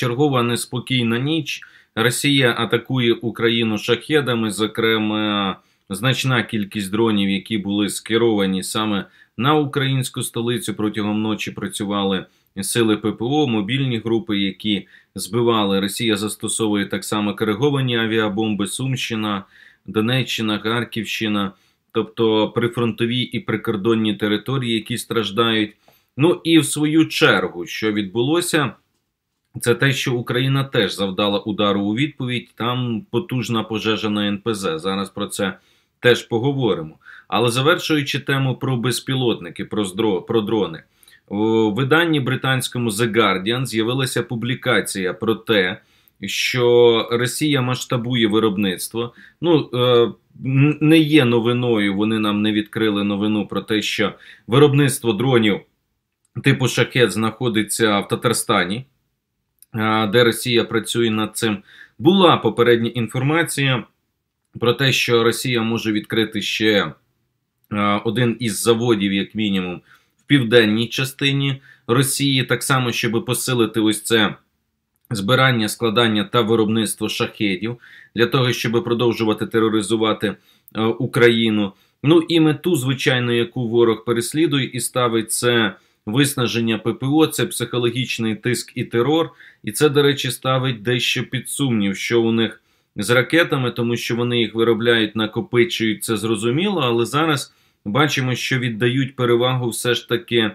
Чергова неспокійна ніч. Росія атакує Україну шахедами, зокрема, значна кількість дронів, які були скеровані саме на українську столицю. Протягом ночі працювали сили ППО, мобільні групи, які збивали. Росія застосовує так само кориговані авіабомби, Сумщина, Донеччина, Харківщина, тобто прифронтові і прикордонні території, які страждають. Ну і в свою чергу, що відбулося. Це те, що Україна теж завдала удару у відповідь. Там потужна пожежа на НПЗ. Зараз про це теж поговоримо. Але завершуючи тему про безпілотники, про дрони. У виданні британському The Guardian з'явилася публікація про те, що Росія масштабує виробництво. Ну, е, не є новиною, вони нам не відкрили новину про те, що виробництво дронів типу шакет знаходиться в Татарстані де Росія працює над цим. Була попередня інформація про те, що Росія може відкрити ще один із заводів, як мінімум, в південній частині Росії, так само, щоб посилити ось це. Збирання, складання та виробництво шахетів для того, щоб продовжувати тероризувати Україну. Ну і мету, звичайно, яку ворог переслідує і ставить це виснаження ППО це психологічний тиск і терор. І це, до речі, ставить дещо під сумнів, що у них з ракетами, тому що вони їх виробляють, накопичують це зрозуміло. Але зараз бачимо, що віддають перевагу все ж таки е,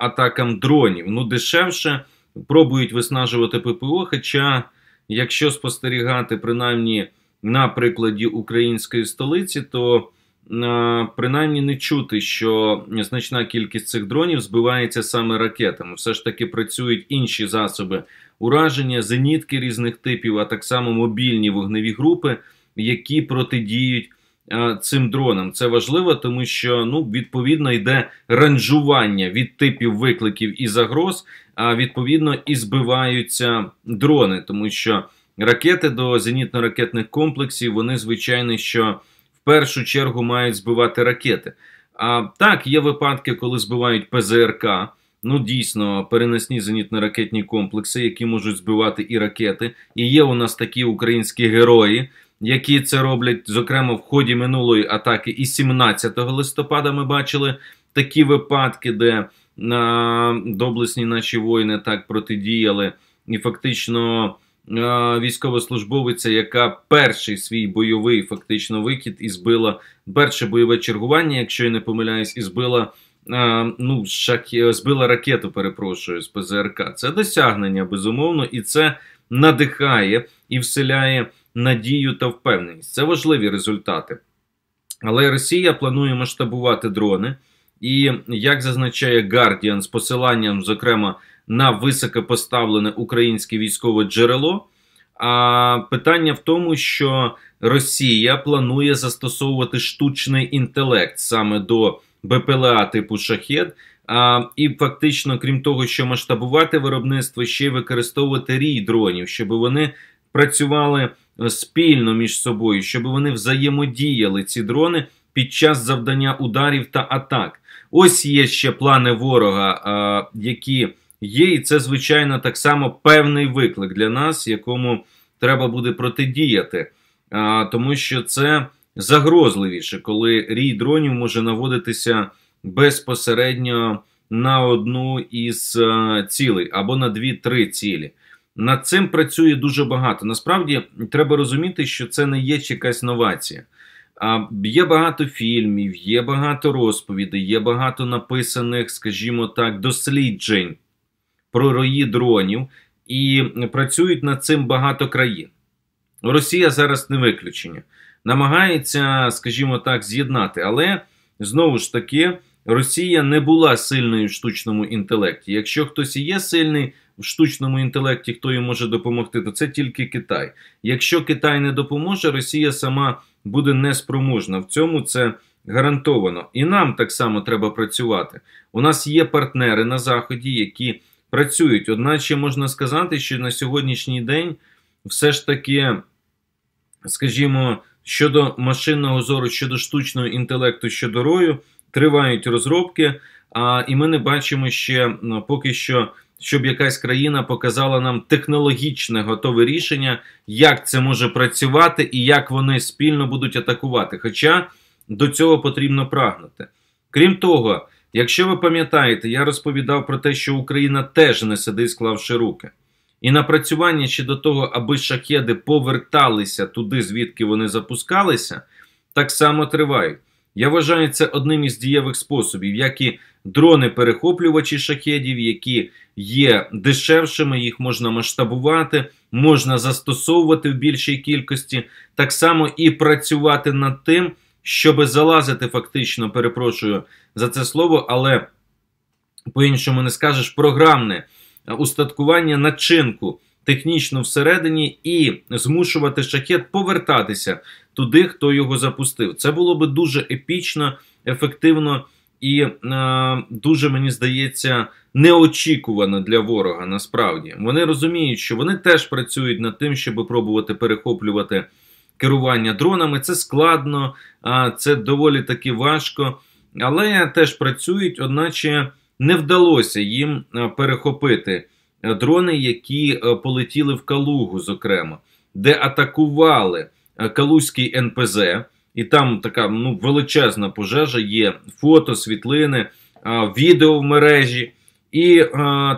атакам дронів. Ну, дешевше пробують виснажувати ППО. Хоча, якщо спостерігати принаймні на прикладі української столиці, то Е, принаймні не чути, що значна кількість цих дронів збивається саме ракетами. Все ж таки працюють інші засоби ураження, зенітки різних типів, а так само мобільні вогневі групи, які протидіють е, цим дронам. Це важливо, тому що ну відповідно йде ранжування від типів викликів і загроз. А відповідно і збиваються дрони, тому що ракети до зенітно-ракетних комплексів вони звичайно що першу чергу мають збивати ракети. А так, є випадки, коли збивають ПЗРК. Ну, дійсно, переносні зенітно-ракетні комплекси, які можуть збивати і ракети. І є у нас такі українські герої, які це роблять, зокрема, в ході минулої атаки. І 17 листопада ми бачили такі випадки, де на доблесні наші воїни так протидіяли і фактично. Е, військовослужбовиця, яка перший свій бойовий фактично викид і збила перше бойове чергування, якщо я не помиляюсь, і збила. Е, ну, шак... Е, збила ракету, перепрошую з ПЗРК. Це досягнення, безумовно, і це надихає і вселяє надію та впевненість. Це важливі результати. Але Росія планує масштабувати дрони. І як зазначає Guardian з посиланням, зокрема на високопоставлене українське військове джерело. А питання в тому, що Росія планує застосовувати штучний інтелект саме до БПЛА типу шахет. А, І фактично, крім того, що масштабувати виробництво, ще й використовувати рій дронів, щоб вони працювали е, спільно між собою, щоб вони взаємодіяли ці дрони під час завдання ударів та атак. Ось є ще плани ворога, а, які є, і це, звичайно, так само певний виклик для нас, якому треба буде протидіяти, тому що це загрозливіше, коли рій дронів може наводитися безпосередньо на одну із е, цілей або на дві-три цілі. Над цим працює дуже багато. Насправді треба розуміти, що це не є якась новація. А є багато фільмів, є багато розповідей, є багато написаних, скажімо так, досліджень про рої дронів, і працюють над цим багато країн. Росія зараз не виключення. Намагається, скажімо так, з'єднати, але знову ж таки. Росія не була сильною в штучному інтелекті. Якщо хтось і є сильний в штучному інтелекті, хто їм може допомогти, то це тільки Китай. Якщо Китай не допоможе, Росія сама буде неспроможна. В цьому це гарантовано. І нам так само треба працювати. У нас є партнери на Заході, які працюють. Одначе можна сказати, що на сьогоднішній день все ж таки, скажімо, щодо машинного зору, щодо штучного інтелекту, щодо рою, тривають розробки, а і ми не бачимо ще ну, поки що. Щоб якась країна показала нам технологічне готове рішення, як це може працювати і як вони спільно будуть атакувати. Хоча до цього потрібно прагнути. Крім того, Якщо ви пам'ятаєте, я розповідав про те, що Україна теж не сидить, склавши руки. І напрацювання ще до того, аби шахеди поверталися туди, звідки вони запускалися, так само тривають. Я вважаю це одним із дієвих способів, як і дрони-перехоплювачі шахедів, які є дешевшими, їх можна масштабувати, можна застосовувати в більшій кількості, так само і працювати над тим, щоб залазити фактично, перепрошую, за це слово, але по-іншому не скажеш, програмне устаткування начинку технічно всередині і змушувати шахет повертатися туди, хто його запустив. Це було би дуже епічно, ефективно і е, дуже, мені здається, неочікувано для ворога. Насправді вони розуміють, що вони теж працюють над тим, щоб пробувати перехоплювати керування дронами. Це складно, це доволі таки важко але теж працюють, одначе не вдалося їм е, перехопити е, дрони, які е, полетіли в Калугу, зокрема, де атакували Калузький НПЗ, і там така ну, величезна пожежа. Є фото, світлини, відео в мережі, і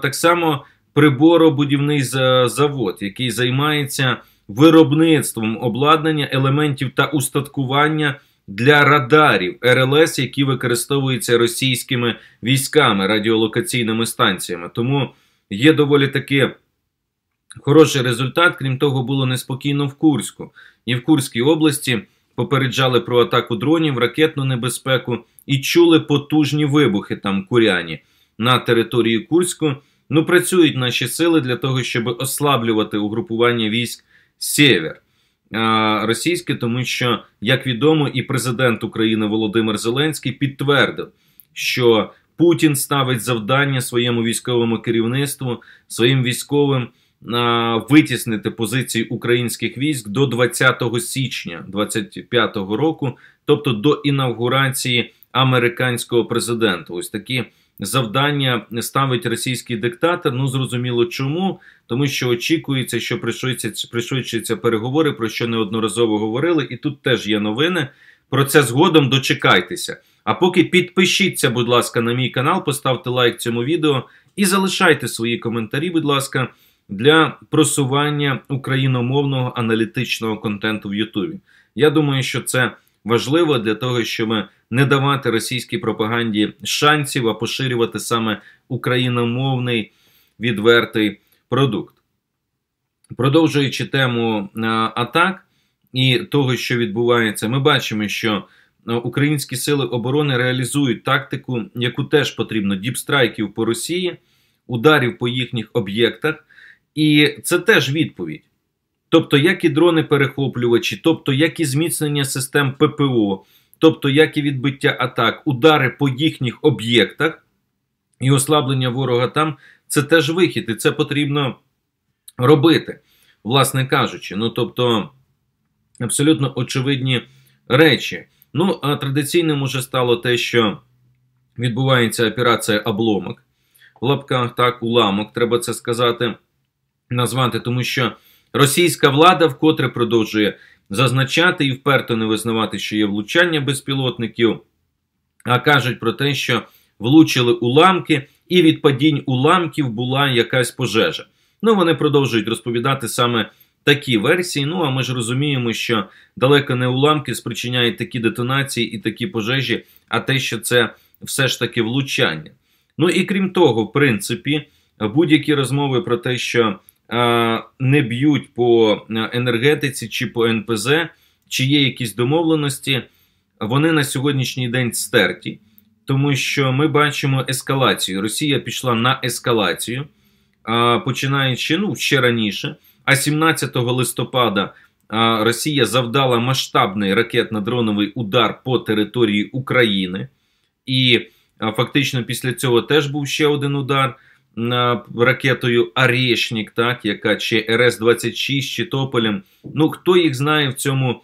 так само приборобудівний завод, який займається виробництвом обладнання елементів та устаткування для радарів РЛС, які використовуються російськими військами, радіолокаційними станціями. Тому є доволі таки хороший результат. Крім того, було неспокійно в Курську і в Курській області. Попереджали про атаку дронів, ракетну небезпеку і чули потужні вибухи там куряні на території Курську. Ну працюють наші сили для того, щоб ослаблювати угрупування військ Сєвер. Е, російське, тому що як відомо, і президент України Володимир Зеленський підтвердив, що Путін ставить завдання своєму військовому керівництву своїм військовим. Е, витіснити позиції українських військ до 20 січня 25-го року, тобто до інавгурації американського президента, ось такі завдання ставить російський диктатор. Ну зрозуміло, чому тому, що очікується, що пришвидшуються переговори, про що неодноразово говорили, і тут теж є новини. Про це згодом дочекайтеся. А поки підпишіться, будь ласка, на мій канал, поставте лайк цьому відео і залишайте свої коментарі, будь ласка, для просування україномовного аналітичного контенту в Ютубі. Я думаю, що це важливо для того, щоб не давати російській пропаганді шансів, а поширювати саме україномовний відвертий продукт. Продовжуючи тему е, атак і того, що відбувається, ми бачимо, що е, українські сили оборони реалізують тактику, яку теж потрібно: діпстрайків по Росії, ударів по їхніх об'єктах, і це теж відповідь. Тобто, як і дрони-перехоплювачі, тобто як і зміцнення систем ППО, тобто як і відбиття атак, удари по їхніх об'єктах і ослаблення ворога там, це теж вихід, і це потрібно робити, власне кажучи. Ну тобто абсолютно очевидні речі. Ну, а традиційним уже стало те, що відбувається операція обломок. В лапках так, уламок, треба це сказати, назвати, тому що. Російська влада вкотре продовжує зазначати і вперто не визнавати, що є влучання безпілотників, а кажуть про те, що влучили уламки, і від падінь уламків була якась пожежа. Ну вони продовжують розповідати саме. Такі версії, ну а ми ж розуміємо, що далеко не уламки спричиняють такі детонації і такі пожежі, а те, що це все ж таки влучання. Ну і крім того, в принципі, будь-які розмови про те, що Е, не б'ють по енергетиці чи по НПЗ, чи є якісь домовленості, вони на сьогоднішній день стерті, тому що ми бачимо ескалацію. Росія пішла на ескалацію, е, починаючи ну, ще раніше. А 17 листопада е, Росія завдала масштабний ракетно-дроновий удар по території України, і фактично після цього теж був ще один удар ракетою Арєшнік, так, яка чи РС-26 чи Тополем. Ну, хто їх знає в цьому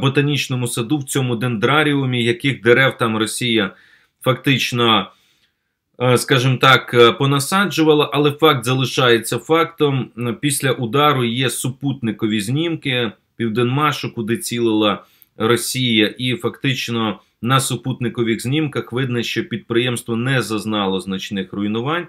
ботанічному саду, в цьому дендраріумі, яких дерев там Росія фактично, скажімо так, понасаджувала, але факт залишається фактом. Після удару є супутникові знімки Південмашу, куди цілила Росія, і фактично. На супутникових знімках видно, що підприємство не зазнало значних руйнувань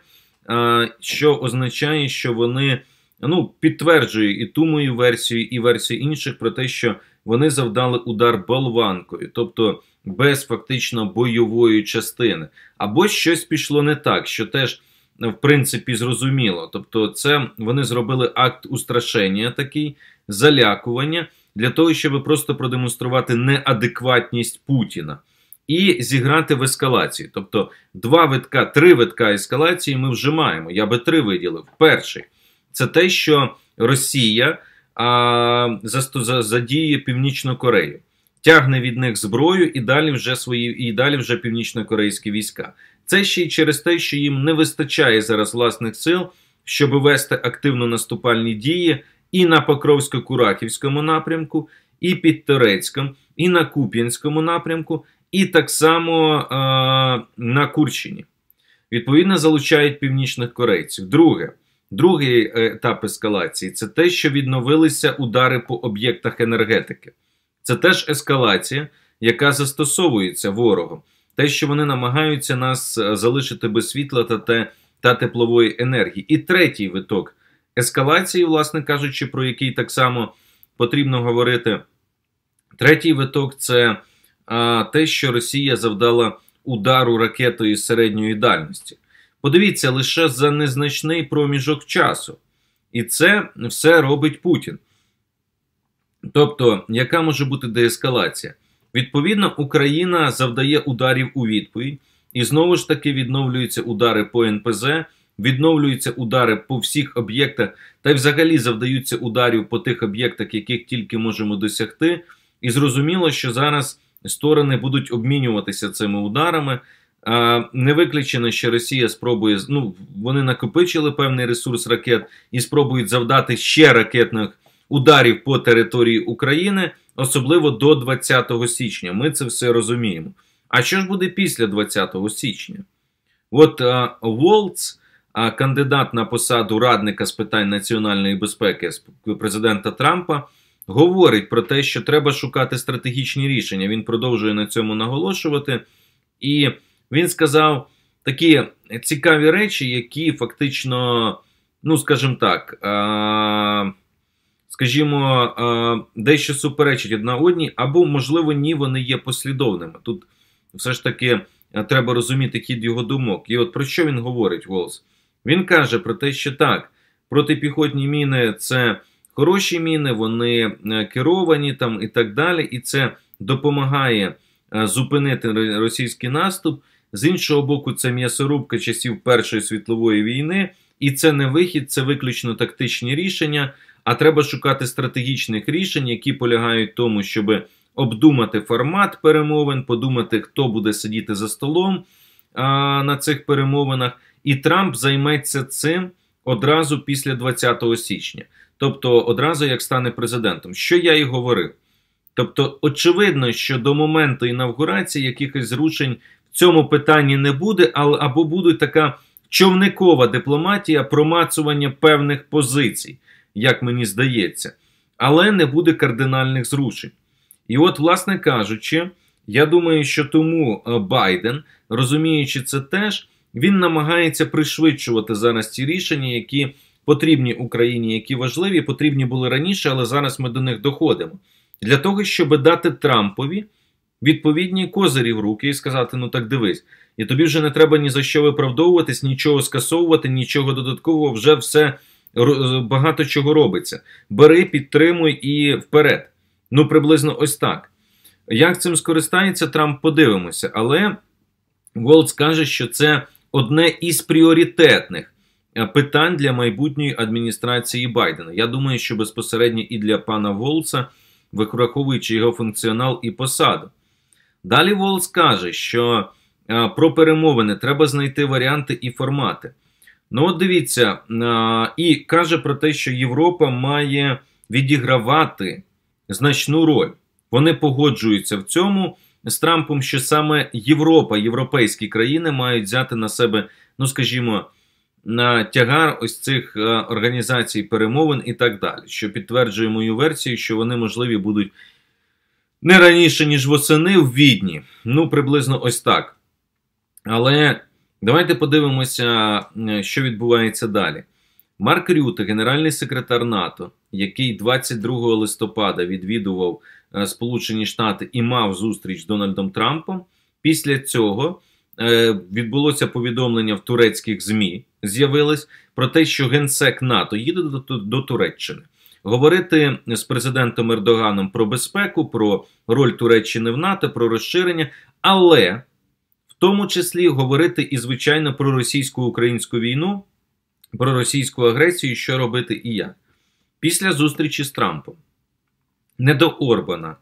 що означає, що вони ну, підтверджують і ту мою версію, і версію інших про те, що вони завдали удар болванкою, тобто без фактично бойової частини. Або щось пішло не так, що теж. В принципі, зрозуміло. Тобто, це вони зробили акт устрашення, такий залякування для того, щоб просто продемонструвати неадекватність Путіна і зіграти в ескалації. Тобто два витка, три витка ескалації ми вже маємо. Я би три виділив. Перший це те, що Росія а, задіє Північну Корею, тягне від них зброю і далі вже свої і далі вже північно-корейські війська. Це ще й через те, що їм не вистачає зараз власних сил, щоб вести активно наступальні дії і на Покровсько-Курахівському напрямку, і під Торецьком, і на Куп'янському напрямку, і так само е, на Курщині. Відповідно, залучають північних корейців. Друге, другий е, етап ескалації це те, що відновилися удари по об'єктах енергетики. Це теж ескалація, яка застосовується ворогом. Те, що вони намагаються нас е, залишити без світла та, та, та теплової енергії. І третій виток ескалації, власне кажучи, про який так само потрібно говорити. Третій виток це а те, що Росія завдала удару ракетою середньої дальності. Подивіться лише за незначний проміжок часу. І це все робить Путін. Тобто, яка може бути деескалація? Відповідно, Україна завдає ударів у відповідь, і знову ж таки відновлюються удари по НПЗ, відновлюються удари по всіх об'єктах, та й взагалі завдаються ударів по тих об'єктах, яких тільки можемо досягти. І зрозуміло, що зараз сторони будуть обмінюватися цими ударами. Не виключено, що Росія спробує ну вони накопичили певний ресурс ракет і спробують завдати ще ракетних ударів по території України, особливо до 20 січня. Ми це все розуміємо. А що ж буде після 20 січня? От а, Волц, кандидат на посаду радника з питань національної безпеки президента Трампа говорить про те, що треба шукати стратегічні рішення. Він продовжує на цьому наголошувати, і він сказав такі цікаві речі, які фактично, ну скажімо так, а, скажімо, а, дещо суперечить одна одній, або, можливо, ні, вони є послідовними. Тут все ж таки е, треба розуміти хід його думок. І от про що він говорить, Волс? Він каже про те, що так, протипіхотні міни це хороші міни, вони е, керовані там і так далі. І це допомагає е, зупинити російський наступ. З іншого боку, це м'ясорубка часів Першої світлової війни, і це не вихід, це виключно тактичні рішення. А треба шукати стратегічних рішень, які полягають в тому, щоб обдумати формат перемовин, подумати, хто буде сидіти за столом а, на цих перемовинах. І Трамп займеться цим одразу після 20 січня тобто одразу як стане президентом, що я і говорив. Тобто, очевидно, що до моменту інавгурації якихось зрушень в цьому питанні не буде, або буде така човникова дипломатія промацування певних позицій, як мені здається, але не буде кардинальних зрушень. І, от, власне кажучи, я думаю, що тому е, Байден, розуміючи це теж, він намагається пришвидшувати зараз ті рішення, які потрібні Україні, які важливі, потрібні були раніше, але зараз ми до них доходимо. Для того, щоб дати Трампові відповідні козирі в руки і сказати: ну так дивись, і тобі вже не треба ні за що виправдовуватись, нічого скасовувати, нічого додаткового, вже все багато чого робиться. Бери, підтримуй і вперед. Ну, приблизно ось так. Як цим скористається Трамп, подивимося, але Голдс скаже, що це одне із пріоритетних Е, питань для майбутньої адміністрації Байдена. Я думаю, що безпосередньо і для пана Волца, враховуючи його функціонал і посаду. Далі Волц каже, що е, про перемовини треба знайти варіанти і формати. Ну, от дивіться, е, і каже про те, що Європа має відігравати значну роль. Вони погоджуються в цьому з Трампом, що саме Європа, європейські країни мають взяти на себе, ну скажімо, на тягар ось цих е, організацій перемовин і так далі, що підтверджує мою версію, що вони можливі будуть не раніше, ніж восени в відні. Ну, приблизно ось так. Але давайте подивимося, що відбувається далі. Марк Рюте, генеральний секретар НАТО, який 22 листопада відвідував е, Сполучені Штати і мав зустріч з Дональдом Трампом. Після цього Е, відбулося повідомлення в турецьких змі. З'явилось про те, що генсек НАТО їде до, до Туреччини. Говорити з президентом Ердоганом про безпеку, про роль Туреччини в НАТО, про розширення, але в тому числі говорити і звичайно про російсько-українську війну, про російську агресію, що робити і як. Після зустрічі з Трампом не до Орбана.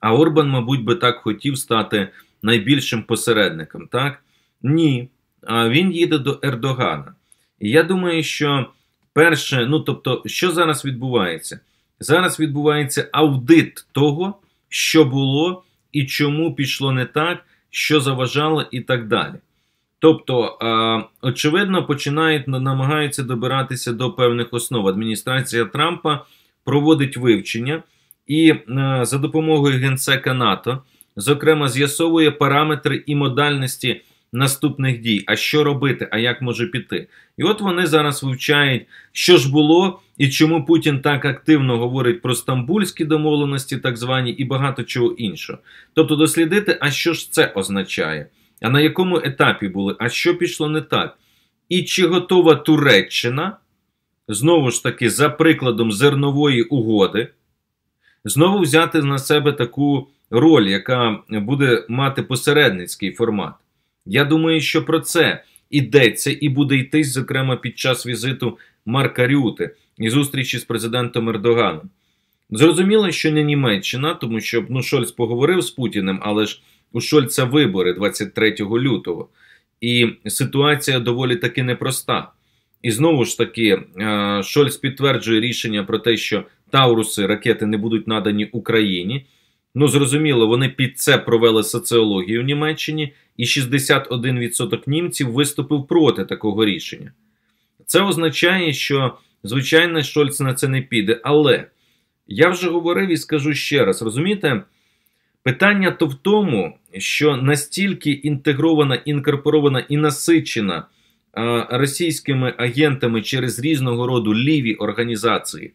А Орбан, мабуть, би так хотів стати найбільшим посередником, так? Ні. Він їде до Ердогана. І я думаю, що перше, ну тобто, що зараз відбувається? Зараз відбувається аудит того, що було і чому пішло не так, що заважало, і так далі. Тобто, очевидно, починають намагаються добиратися до певних основ. Адміністрація Трампа проводить вивчення, і за допомогою генсека НАТО Зокрема, з'ясовує параметри і модальності наступних дій. А що робити, а як може піти? І от вони зараз вивчають, що ж було і чому Путін так активно говорить про стамбульські домовленості, так звані, і багато чого іншого. Тобто, дослідити, а що ж це означає, а на якому етапі були, а що пішло не так, і чи готова Туреччина знову ж таки за прикладом зернової угоди знову взяти на себе таку роль, яка буде мати посередницький формат. Я думаю, що про це ідеться і буде йтись, зокрема, під час візиту Марка Рюти і зустрічі з президентом Ердоганом. Зрозуміло, що не Німеччина, тому що ну, Шольц поговорив з Путіним, але ж у Шольца вибори 23 лютого. І ситуація доволі таки непроста. І знову ж таки, е, Шольц підтверджує рішення про те, що Тауруси ракети не будуть надані Україні. Ну, зрозуміло, вони під це провели соціологію в Німеччині, і 61% німців виступив проти такого рішення. Це означає, що, звичайно, Шольц на це не піде. Але я вже говорив і скажу ще раз: розумієте, питання то в тому, що настільки інтегрована, інкорпорована і насичена а, російськими агентами через різного роду ліві організації,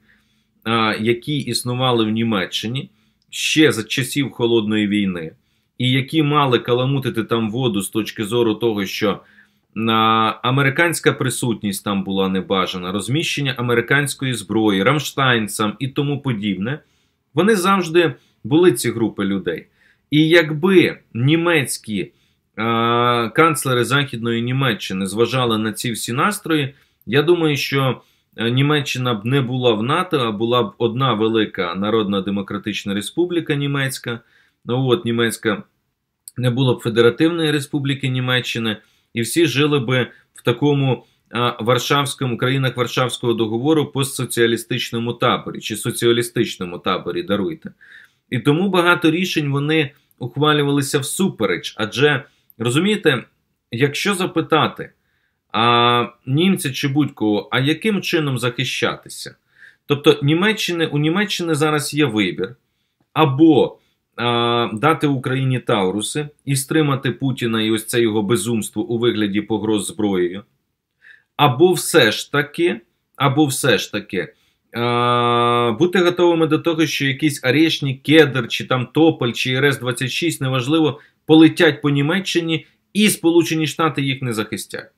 а, які існували в Німеччині ще за часів холодної війни, і які мали каламутити там воду з точки зору того, що американська присутність там була небажана, розміщення американської зброї, Рамштайнцам і тому подібне, вони завжди були ці групи людей. І якби німецькі е, канцлери Західної Німеччини зважали на ці всі настрої, я думаю, що Е, Німеччина б не була в НАТО, а була б одна велика Народна Демократична Республіка Німецька. Ну от Німецька не було б Федеративної Республіки Німеччини, і всі жили би в такому Варшавському країнах Варшавського договору постсоціалістичному таборі чи соціалістичному таборі. Даруйте. І тому багато рішень вони ухвалювалися всупереч. Адже розумієте, якщо запитати а німця чи будь-кого, а яким чином захищатися? Тобто Німеччини, у Німеччини зараз є вибір або а, дати Україні Тауруси і стримати Путіна і ось це його безумство у вигляді погроз зброєю, або все ж таки, або все ж таки. Бути готовими до того, що якісь Арешні, Кедр, чи там Тополь, чи РС-26, неважливо, полетять по Німеччині, і Сполучені Штати їх не захистять.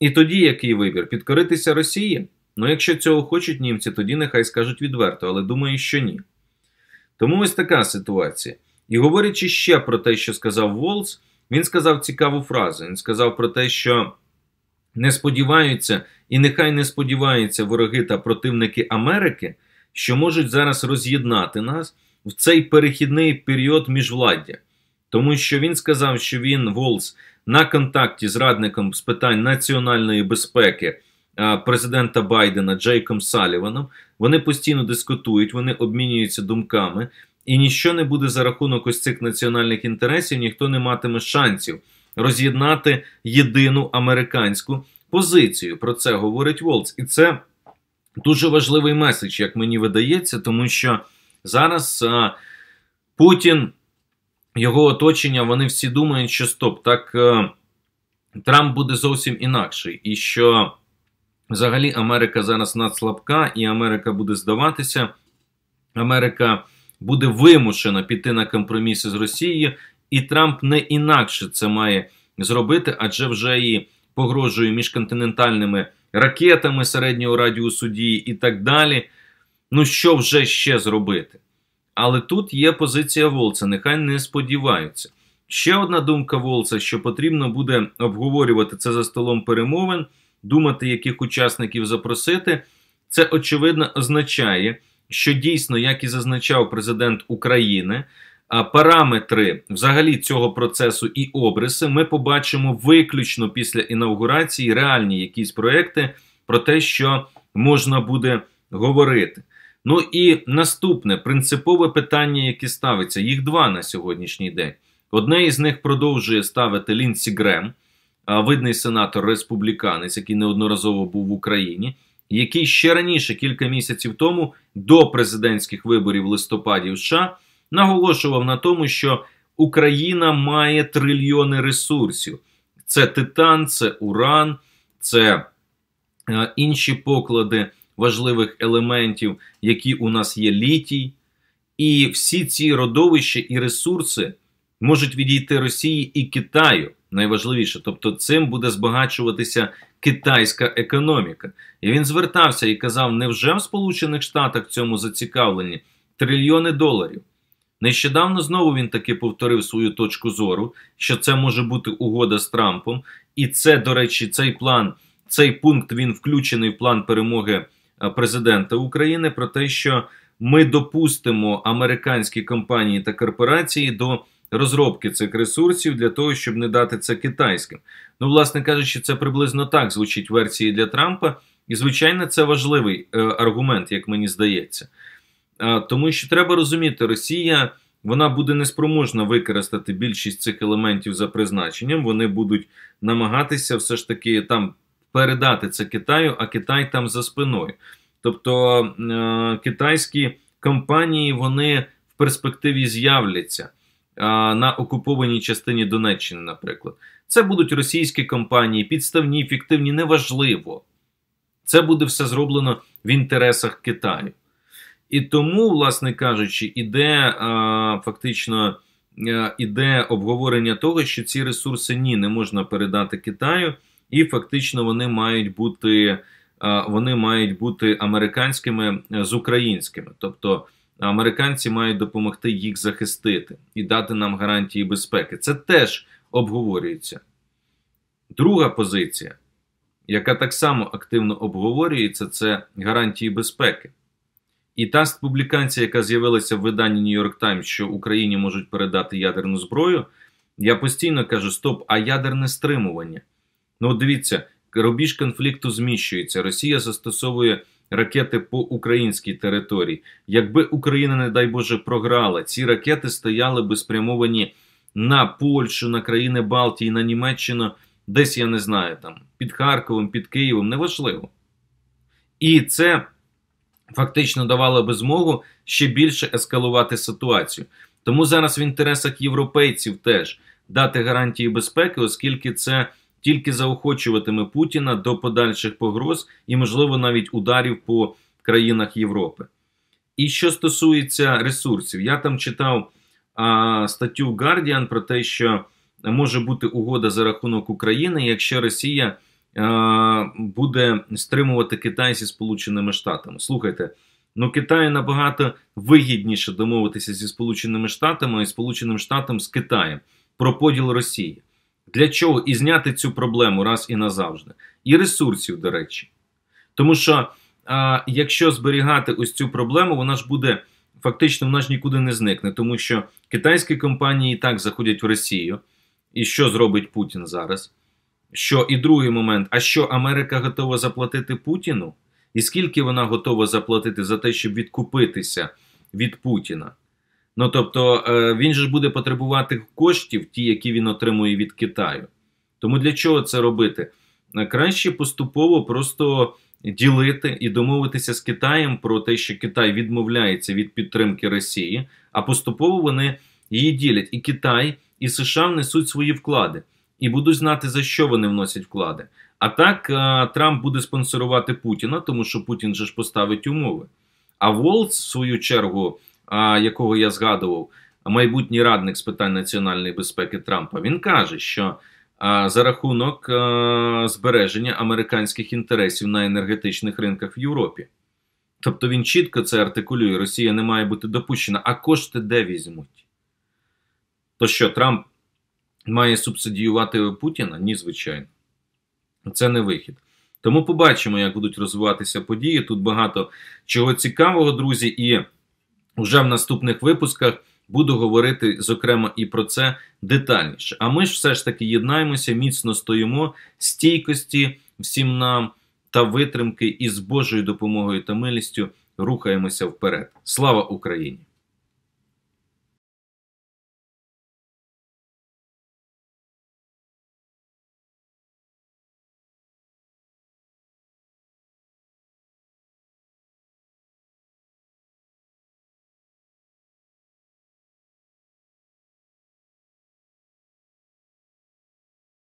І тоді який вибір? Підкоритися Росії? Ну, якщо цього хочуть німці, тоді нехай скажуть відверто, але думаю, що ні. Тому ось така ситуація. І говорячи ще про те, що сказав Волц, він сказав цікаву фразу. Він сказав про те, що не сподіваються, і нехай не сподіваються вороги та противники Америки, що можуть зараз роз'єднати нас в цей перехідний період міжвладдя тому що він сказав, що він Волц на контакті з радником з питань національної безпеки президента Байдена Джейком Саліваном. Вони постійно дискутують, вони обмінюються думками, і ніщо не буде за рахунок ось цих національних інтересів, ніхто не матиме шансів роз'єднати єдину американську позицію. Про це говорить Волц, і це дуже важливий меседж, як мені видається, тому що зараз а, Путін його оточення, вони всі думають, що стоп, так е, Трамп буде зовсім інакший, і що взагалі Америка зараз надслабка, і Америка буде здаватися, Америка буде вимушена піти на компроміси з Росією, і Трамп не інакше це має зробити, адже вже і погрожує міжконтинентальними ракетами середнього радіусу дії і так далі. Ну що вже ще зробити? Але тут є позиція Волца, нехай не сподіваються. Ще одна думка Волца, що потрібно буде обговорювати це за столом перемовин, думати, яких учасників запросити. Це очевидно означає, що дійсно, як і зазначав президент України, параметри взагалі цього процесу і обриси ми побачимо виключно після інаугурації реальні якісь проекти про те, що можна буде говорити. Ну і наступне принципове питання, яке ставиться, їх два на сьогоднішній день. Одне із них продовжує ставити Лінсі Грем, видний сенатор республіканець, який неодноразово був в Україні, який ще раніше, кілька місяців тому, до президентських виборів в листопаді в США, наголошував на тому, що Україна має трильйони ресурсів: це титан, це уран, це е, інші поклади важливих елементів, які у нас є літій. І всі ці родовища і ресурси можуть відійти Росії і Китаю. Найважливіше, тобто цим буде збагачуватися китайська економіка. І він звертався і казав: невже в Сполучених Штатах цьому зацікавлені трильйони доларів? Нещодавно знову він таки повторив свою точку зору, що це може бути угода з Трампом, і це, до речі, цей план, цей пункт він включений в план перемоги Е, президента України про те, що ми допустимо американські компанії та корпорації до розробки цих ресурсів для того, щоб не дати це китайським. Ну, власне кажучи, це приблизно так звучить версії для Трампа, і звичайно, це важливий е, аргумент, як мені здається. Е, тому що треба розуміти, Росія вона буде неспроможна використати більшість цих елементів за призначенням. Вони будуть намагатися все ж таки там передати це Китаю, а Китай там за спиною. Тобто е, китайські компанії вони в перспективі з'являться е, на окупованій частині Донеччини, наприклад. Це будуть російські компанії, підставні, фіктивні, неважливо. Це буде все зроблено в інтересах Китаю. І тому, власне кажучи, іде е, фактично іде обговорення того, що ці ресурси ні не можна передати Китаю і фактично вони мають бути е, вони мають бути американськими е, з українськими, тобто американці мають допомогти їх захистити і дати нам гарантії безпеки. Це теж обговорюється. Друга позиція, яка так само активно обговорюється, це гарантії безпеки. І та публікація, яка з'явилася в виданні Нью-Йорк Таймс, що Україні можуть передати ядерну зброю. Я постійно кажу: стоп, а ядерне стримування. Ну, дивіться, рубіж конфлікту зміщується. Росія застосовує ракети по українській території. Якби Україна, не дай Боже, програла, ці ракети стояли би спрямовані на Польщу, на країни Балтії, на Німеччину, десь я не знаю, там під Харковом, під Києвом, неважливо. І це фактично давало би змогу ще більше ескалувати ситуацію. Тому зараз в інтересах європейців теж дати гарантії безпеки, оскільки це тільки заохочуватиме Путіна до подальших погроз і, можливо, навіть ударів по країнах Європи. І що стосується ресурсів, я там читав а, статтю Guardian про те, що може бути угода за рахунок України, якщо Росія а, буде стримувати Китай зі Сполученими Штатами. Слухайте. Ну, Китаю набагато вигідніше домовитися зі Сполученими Штатами і Сполученим Штатом з Китаєм про поділ Росії. Для чого і зняти цю проблему раз і назавжди. І ресурсів, до речі. Тому що, а, якщо зберігати ось цю проблему, вона ж буде фактично вона ж нікуди не зникне, тому що китайські компанії і так заходять в Росію. І що зробить Путін зараз? Що і другий момент, а що Америка готова заплатити Путіну? І скільки вона готова заплатити за те, щоб відкупитися від Путіна? Ну тобто е, він же ж буде потребувати коштів, ті, які він отримує від Китаю. Тому для чого це робити? Е, краще поступово просто ділити і домовитися з Китаєм про те, що Китай відмовляється від підтримки Росії, а поступово вони її ділять. І Китай, і США внесуть свої вклади, і будуть знати, за що вони вносять вклади. А так е, Трамп буде спонсорувати Путіна, тому що Путін же ж поставить умови. А Волц, в свою чергу якого я згадував, майбутній радник з питань національної безпеки Трампа, він каже, що за рахунок збереження американських інтересів на енергетичних ринках в Європі. Тобто він чітко це артикулює: Росія не має бути допущена, а кошти де візьмуть? То що Трамп має субсидіювати Путіна? Ні, звичайно. Це не вихід. Тому побачимо, як будуть розвиватися події. Тут багато чого цікавого, друзі. і... Уже в наступних випусках буду говорити зокрема і про це детальніше. А ми ж все ж таки єднаємося, міцно стоїмо стійкості всім нам та витримки, і з Божою допомогою та милістю рухаємося вперед. Слава Україні!